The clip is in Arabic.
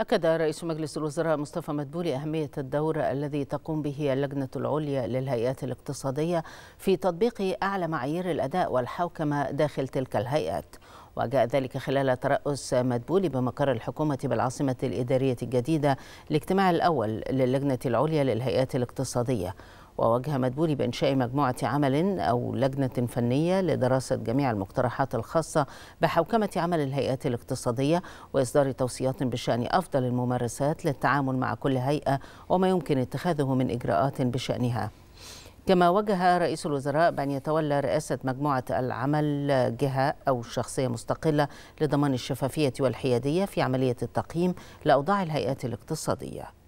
أكد رئيس مجلس الوزراء مصطفى مدبولي أهمية الدور الذي تقوم به اللجنة العليا للهيئات الاقتصادية في تطبيق أعلى معايير الأداء والحوكمة داخل تلك الهيئات وجاء ذلك خلال ترأس مدبولي بمقر الحكومة بالعاصمة الإدارية الجديدة الاجتماع الأول للجنة العليا للهيئات الاقتصادية ووجه مدبولي بإنشاء مجموعة عمل أو لجنة فنية لدراسة جميع المقترحات الخاصة بحوكمة عمل الهيئات الاقتصادية وإصدار توصيات بشأن أفضل الممارسات للتعامل مع كل هيئة وما يمكن اتخاذه من إجراءات بشأنها كما وجه رئيس الوزراء بأن يتولى رئاسة مجموعة العمل جهة أو شخصية مستقلة لضمان الشفافية والحيادية في عملية التقييم لأوضاع الهيئات الاقتصادية